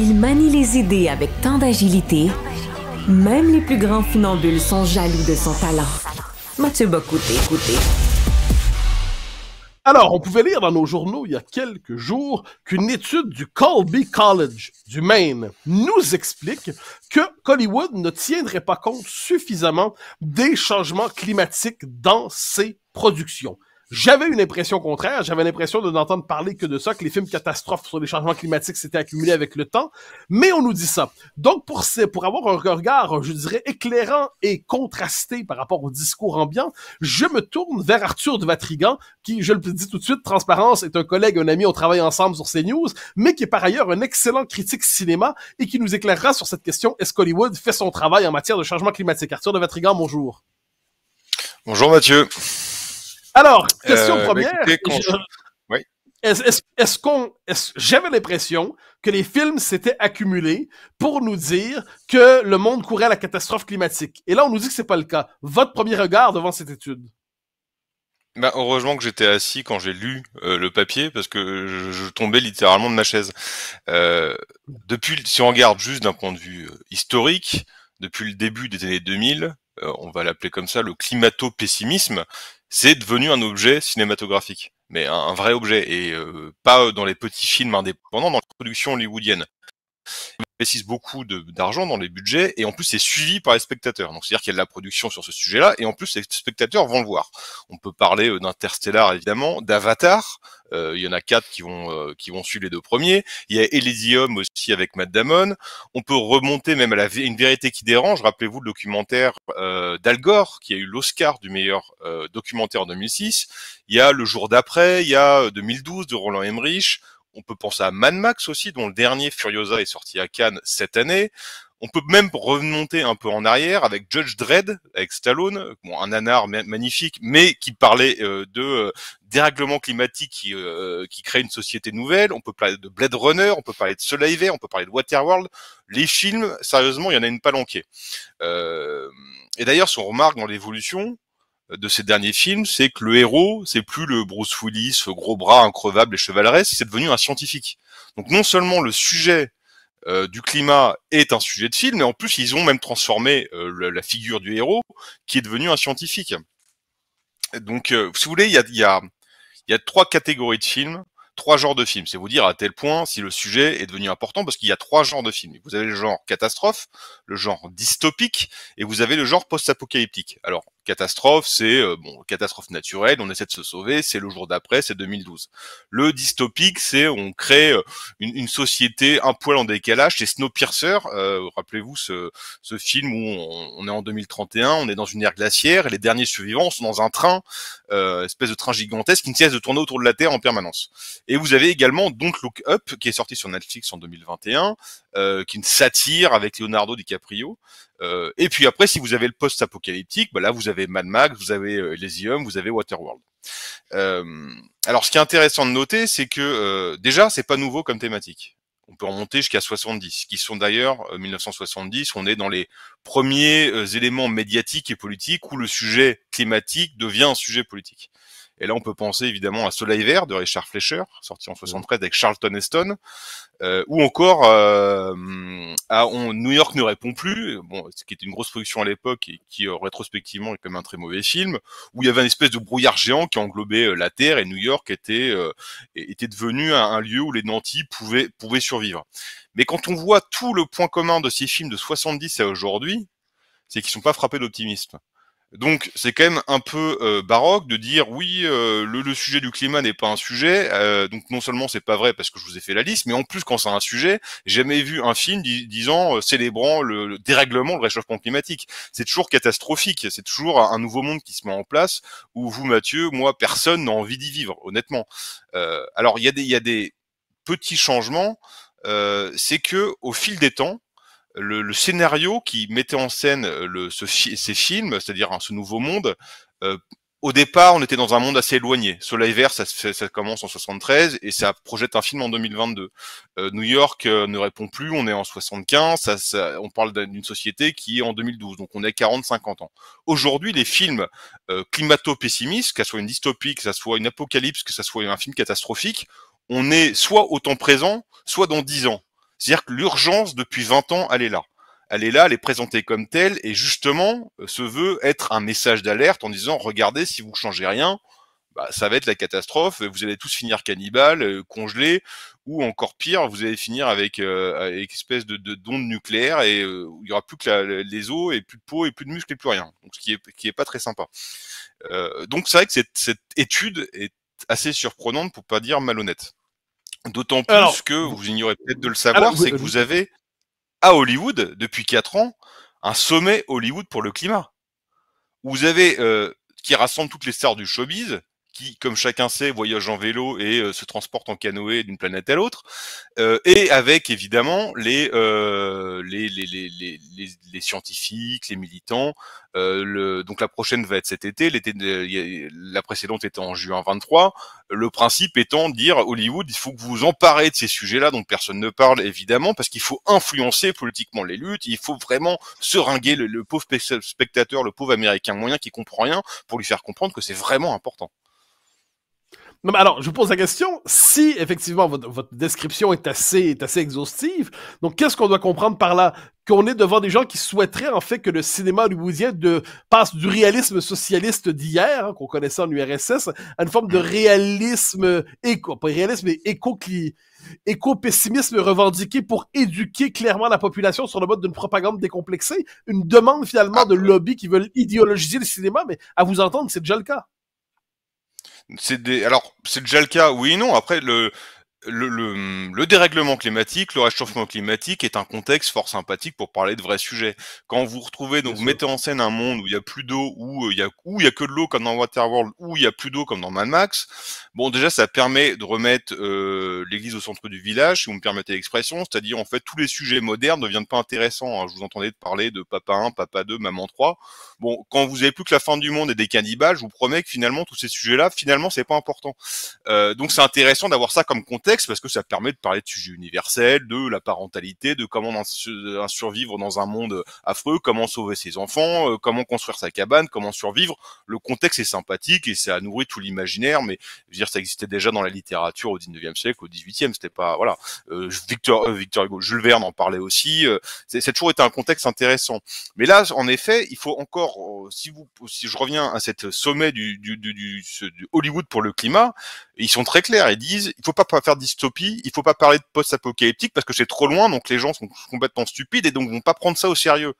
Il manie les idées avec tant d'agilité, même les plus grands funambules sont jaloux de son talent. Mathieu Bocouté, écoutez. Alors, on pouvait lire dans nos journaux il y a quelques jours qu'une étude du Colby College du Maine nous explique que Hollywood ne tiendrait pas compte suffisamment des changements climatiques dans ses productions. J'avais une impression contraire, j'avais l'impression de n'entendre parler que de ça, que les films catastrophes sur les changements climatiques s'étaient accumulés avec le temps, mais on nous dit ça. Donc pour, pour avoir un regard, je dirais, éclairant et contrasté par rapport au discours ambiant, je me tourne vers Arthur de Vatrigan, qui, je le dis tout de suite, Transparence est un collègue, un ami, on travaille ensemble sur ces news, mais qui est par ailleurs un excellent critique cinéma et qui nous éclairera sur cette question, est-ce qu'Hollywood fait son travail en matière de changement climatique? Arthur de Vatrigan, bonjour. Bonjour Mathieu. Alors, euh, question première. Est-ce qu'on. J'avais l'impression que les films s'étaient accumulés pour nous dire que le monde courait à la catastrophe climatique. Et là, on nous dit que ce n'est pas le cas. Votre premier regard devant cette étude. Bah, heureusement que j'étais assis quand j'ai lu euh, le papier parce que je, tombais littéralement de ma chaise. Euh, depuis, si on regarde juste d'un point de vue historique, depuis le début des années 2000, on va l'appeler comme ça, le climato-pessimisme, c'est devenu un objet cinématographique, mais un, vrai objet, et euh, pas dans les petits films indépendants, dans la production hollywoodienne investissent beaucoup d'argent dans les budgets et en plus c'est suivi par les spectateurs. Donc c'est-à-dire qu'il y a de la production sur ce sujet-là et en plus les spectateurs vont le voir. On peut parler euh, d'Interstellar évidemment, d'Avatar. Euh, il y en a quatre qui vont euh, qui vont suivre les deux premiers. Il y a Elysium aussi avec Matt Damon. On peut remonter même à la une vérité qui dérange. Rappelez-vous le documentaire d'Al Gore qui a eu l'Oscar du meilleur documentaire en 2006. Il y a Le jour d'après. Il y a 2012 de Roland Emmerich on peut penser à Mad Max aussi, dont le dernier Furiosa est sorti à Cannes cette année. On peut même remonter un peu en arrière avec Judge Dredd, avec Stallone, un anard magnifique, mais qui parlait euh, de euh, dérèglement climatique qui, euh, qui crée une société nouvelle. On peut parler de Blade Runner, on peut parler de Soleil on peut parler de Waterworld. Les films, sérieusement, il y en a une palanquée. et d'ailleurs, si on remarque dans l'évolution, de ces derniers films, c'est que le héros, c'est plus le Bruce Willis, ce gros bras increvable et chevaleresque, c'est devenu un scientifique. Donc non seulement le sujet euh, du climat est un sujet de film, mais en plus ils ont même transformé euh, la figure du héros qui est devenu un scientifique. Donc, euh, si vous voulez, il y a, y, a, y a trois catégories de films, trois genres de films. C'est vous dire à tel point si le sujet est devenu important, parce qu'il y a trois genres de films. Vous avez le genre catastrophe, le genre dystopique, et vous avez le genre post-apocalyptique. Alors, Catastrophe, c'est euh, bon, catastrophe naturelle, on essaie de se sauver, c'est le jour d'après, c'est 2012. Le dystopique, c'est on crée euh, une, société un poil en décalage, c'est Snowpiercer. Euh, rappelez-vous ce, film où on, est en 2031, on est dans une ère glaciaire et les derniers survivants sont dans un train, espèce de train gigantesque qui ne cesse de tourner autour de la Terre en permanence. Et vous avez également Don't Look Up qui est sorti sur Netflix en 2021, qui est une satire avec Leonardo DiCaprio. Euh, et puis après, si vous avez le post-apocalyptique, bah là, vous avez Mad Max, vous avez euh, Elysium, vous avez Waterworld. Euh, alors, ce qui est intéressant de noter, c'est que euh, déjà, c'est pas nouveau comme thématique. On peut remonter jusqu'à 70, qui sont d'ailleurs 1970. On est dans les premiers éléments médiatiques et politiques où le sujet climatique devient un sujet politique. Et là, on peut penser évidemment à Soleil Vert de Richard Fleischer, sorti en 73 avec Charlton Heston, euh, ou encore euh, à New York ne répond plus, bon, ce qui était une grosse production à l'époque et qui euh, rétrospectivement est même un très mauvais film, où il y avait une espèce de brouillard géant qui englobait la Terre et New York était était devenu un, lieu où les nantis pouvaient pouvaient survivre. Mais quand on voit tout le point commun de ces films de 70 à aujourd'hui, c'est qu'ils sont pas frappés d'optimisme. Donc c'est quand même un peu euh, baroque de dire oui euh, le, sujet du climat n'est pas un sujet. Euh, donc non seulement c'est pas vrai parce que je vous ai fait la liste, mais en plus quand c'est un sujet, j'ai jamais vu un film disant célébrant le, dérèglement, le réchauffement climatique. C'est toujours catastrophique. C'est toujours un nouveau monde qui se met en place où vous Mathieu, moi personne n'a envie d'y vivre honnêtement. alors il y a des il y a des petits changements. c'est que au fil des temps le, scénario qui mettait en scène euh, le, ce, ces films, c'est-à-dire hein, ce nouveau monde, euh, au départ, on était dans un monde assez éloigné. Soleil vert, ça, commence en 73 et ça projette un film en 2022. Euh, New York ne répond plus, on est en 75, ça, on parle d'une société qui est en 2012, donc on est 40-50 ans. Aujourd'hui, les films climato-pessimistes, que soit une dystopie, que ça soit une apocalypse, que ça soit un film catastrophique, on est soit au temps présent, soit dans 10 ans. C'est-à-dire que l'urgence, depuis 20 ans, elle est là. Elle est là, elle est présentée comme telle, et justement, se euh, veut être un message d'alerte en disant, regardez, si vous changez rien, bah, ça va être la catastrophe, vous allez tous finir cannibales, euh, congelés, ou encore pire, vous allez finir avec, une euh, espèce de, de d'onde nucléaire et il y aura plus que les os et plus de peau et plus de muscles et plus rien. Donc ce qui n'est qui est pas très sympa. donc c'est vrai que cette, cette étude est assez surprenante pour pas dire malhonnête. D'autant plus que, vous ignorez peut-être de le savoir, c'est que vous euh, avez à Hollywood, depuis 4 ans, un sommet Hollywood pour le climat. Vous avez, euh, qui rassemble toutes les stars du showbiz, qui, comme chacun sait, voyage en vélo et euh, se transporte en canoë d'une planète à l'autre, euh, et avec évidemment les, euh, les, les, les, les, scientifiques, les militants. Euh, donc la prochaine va être cet été, l'été, la précédente était en juin 23. Le principe étant de dire Hollywood, il faut que vous vous emparez de ces sujets-là donc personne ne parle évidemment, parce qu'il faut influencer politiquement les luttes, il faut vraiment seringuer le, le pauvre spectateur, le pauvre américain moyen qui comprend rien, pour lui faire comprendre que c'est vraiment important alors, je vous pose la question. Si, effectivement, votre, description est assez, est assez exhaustive, donc qu'est-ce qu'on doit comprendre par là? Qu'on est devant des gens qui souhaiteraient, en fait, que le cinéma hollywoodien de, passe du réalisme socialiste d'hier, hein, qu'on connaissait en URSS, à une forme de réalisme éco, pas réalisme, mais éco éco-pessimisme revendiqué pour éduquer clairement la population sur le mode d'une propagande décomplexée, une demande finalement de lobby qui veulent idéologiser le cinéma, mais à vous entendre, c'est déjà le cas c'est des... alors c'est déjà le cas, oui et non. Après le, le, le, le, dérèglement climatique, le réchauffement climatique est un contexte fort sympathique pour parler de vrais sujets. Quand vous retrouvez, donc, vous mettez en scène un monde où il y a plus d'eau, où euh, il y a, il y a que de l'eau comme dans Waterworld, où il y a plus d'eau comme dans Mad Max. Bon, déjà, ça permet de remettre euh, l'église au centre du village, si vous me permettez l'expression. C'est-à-dire, en fait, tous les sujets modernes ne deviennent pas intéressants. Hein. Je vous entendais parler de papa 1, papa 2, maman 3. Bon, quand vous avez plus que la fin du monde et des cannibales, je vous promets que finalement tous ces sujets-là, finalement, c'est pas important. Euh, donc c'est intéressant d'avoir ça comme contexte parce que ça permet de parler de sujets universels, de la parentalité, de comment survivre dans un monde affreux, comment sauver ses enfants, euh, comment construire sa cabane, comment survivre. Le contexte est sympathique et ça a nourri tout l'imaginaire, mais dire ça existait déjà dans la littérature au 19e siècle, au 18e, c'était pas voilà. Euh, Victor euh, Victor Hugo, Jules Verne en parlait aussi. c'est, ça toujours été un contexte intéressant. Mais là, en effet, il faut encore Oh, si, vous, si je reviens à cette euh, sommet du, du, du, du, Hollywood pour le climat, ils sont très clairs. Ils disent il faut pas faire dystopie, il faut pas parler de post-apocalyptique parce que c'est trop loin, donc les gens sont complètement stupides et donc vont pas prendre ça au sérieux.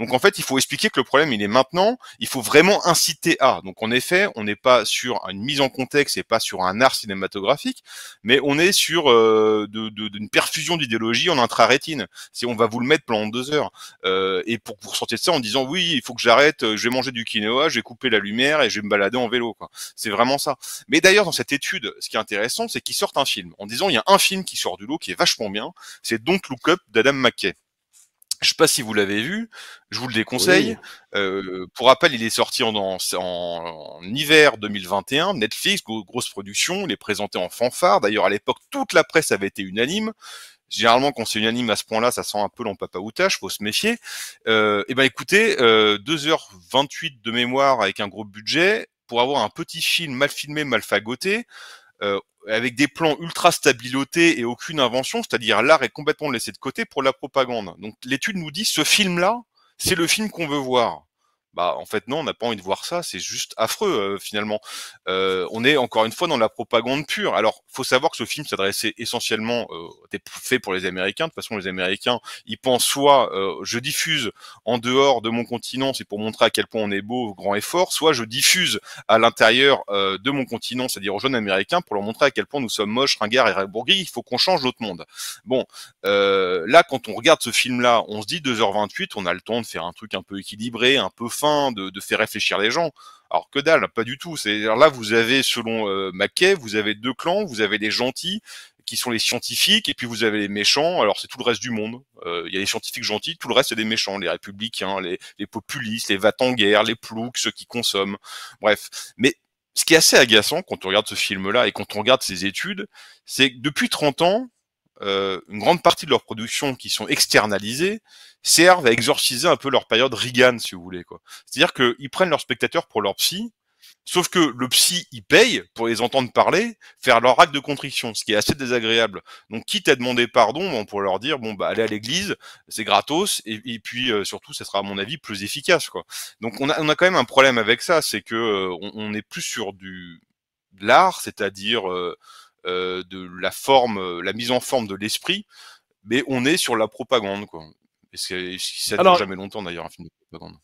Donc en fait, il faut expliquer que le problème, il est maintenant. Il faut vraiment inciter à. Donc en effet, on n'est pas sur une mise en contexte et pas sur un art cinématographique, mais on est sur une euh, de, perfusion d'idéologie en intra-rétine. Si on va vous le mettre pendant deux heures. Euh, et pour, vous sortir de ça en disant oui, il faut que j'arrête, euh, je vais manger du quinoa, je vais couper la lumière et je vais me balader en vélo. C'est vraiment ça. Mais d'ailleurs, dans cette étude, ce qui est intéressant, c'est qu'ils sortent un film en disant il y a un film qui sort du lot qui est vachement bien, c'est Don't Look Up d'Adam McKay. Je sais pas si vous l'avez vu, je vous le déconseille. Euh, pour rappel, il est sorti en, hiver 2021. Netflix, grosse production, il est présenté en fanfare. D'ailleurs, à l'époque, toute la presse avait été unanime. Généralement, quand c'est unanime à ce point-là, ça sent un peu il faut se méfier. Euh, et eh ben, écoutez, 2h28 euh, de mémoire avec un gros budget pour avoir un petit film mal filmé, mal fagoté. Euh, avec des plans ultra stabilotés et aucune invention, c'est-à-dire l'art est complètement laissé de côté pour la propagande. Donc l'étude nous dit ce film-là, c'est le film qu'on veut voir bah en fait non, on n'a pas envie de voir ça, c'est juste affreux euh, finalement. Euh, on est encore une fois dans la propagande pure. Alors faut savoir que ce film s'adressait essentiellement, euh, fait pour les Américains. De toute façon, les Américains, ils pensent soit euh, je diffuse en dehors de mon continent, c'est pour montrer à quel point on est beau, grand et fort, soit je diffuse à l'intérieur euh, de mon continent, c'est-à-dire aux jeunes Américains, pour leur montrer à quel point nous sommes moches, ringards et rabougris. Il faut qu'on change l'autre monde. Bon, là quand on regarde ce film-là, on se dit 2h28, on a le temps de faire un truc un peu équilibré, un peu de, de, faire réfléchir les gens. Alors que dalle, pas du tout. cest là, vous avez, selon euh, Mackay, vous avez deux clans, vous avez les gentils qui sont les scientifiques, et puis vous avez les méchants, alors c'est tout le reste du monde. Euh, il y a les scientifiques gentils, tout le reste c'est des méchants, les républicains, les, les populistes, les va guerre les ploucs, ceux qui consomment, bref. Mais ce qui est assez agaçant quand on regarde ce film-là et quand on regarde ces études, c'est que depuis 30 ans, euh, une grande partie de leurs productions qui sont externalisées servent à exorciser un peu leur période Reagan, si vous voulez. quoi. C'est-à-dire qu'ils prennent leurs spectateurs pour leur psy, sauf que le psy, il paye pour les entendre parler, faire leur acte de contrition, ce qui est assez désagréable. Donc, quitte à demander pardon, on pourrait leur dire, bon, bah, allez à l'église, c'est gratos, et, puis euh, surtout, ça sera, à mon avis, plus efficace. quoi. Donc, on a, on a quand même un problème avec ça, c'est que euh, on, est plus sur du l'art, c'est-à-dire... Euh, euh, de la forme, euh, la mise en forme de l'esprit, mais on est sur la propagande, quoi. ça dure jamais longtemps d'ailleurs, un film de propagande.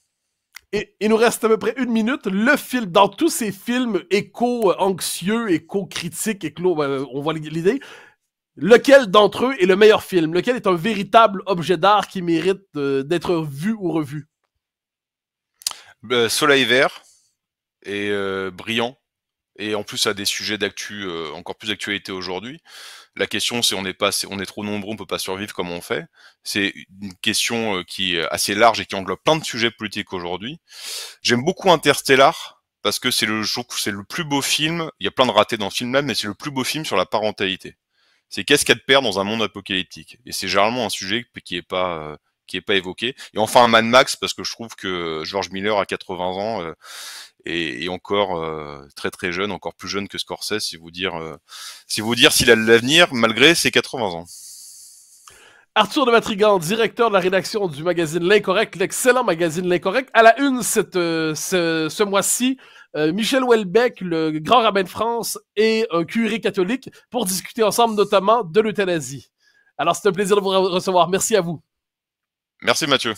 Et il nous reste à peu près une minute. Le film, dans tous ces films éco-anxieux, éco-critiques, éco, ben, on voit l'idée, lequel d'entre eux est le meilleur film? Lequel est un véritable objet d'art qui mérite euh, d'être vu ou revu? Ben, Soleil vert et Brillant et en plus à des sujets d'actu euh, encore plus d'actualité aujourd'hui. La question, c'est on est pas, on est trop nombreux, on peut pas survivre comme on fait. C'est une question euh, qui est assez large et qui englobe plein de sujets politiques aujourd'hui. J'aime beaucoup Interstellar parce que c'est le c'est le plus beau film. Il y a plein de ratés dans le film même, mais c'est le plus beau film sur la parentalité. C'est qu'est-ce qu'il y a de père dans un monde apocalyptique. Et c'est généralement un sujet qui est pas, euh, qui est pas évoqué. Et enfin un Mad Max parce que je trouve que George Miller à 80 ans euh, et est, encore euh, très très jeune, encore plus jeune que Scorsese, si vous dire, euh, si vous dire s'il a l'avenir malgré ses 80 ans. Arthur de Matrigan, directeur de la rédaction du magazine L'Incorrect, l'excellent magazine L'Incorrect. À la une cette, ce, mois-ci, Michel Houellebecq, le grand rabbin de France, et un curé catholique pour discuter ensemble notamment de l'euthanasie. Alors c'est un plaisir de vous recevoir. Merci à vous. Merci Mathieu.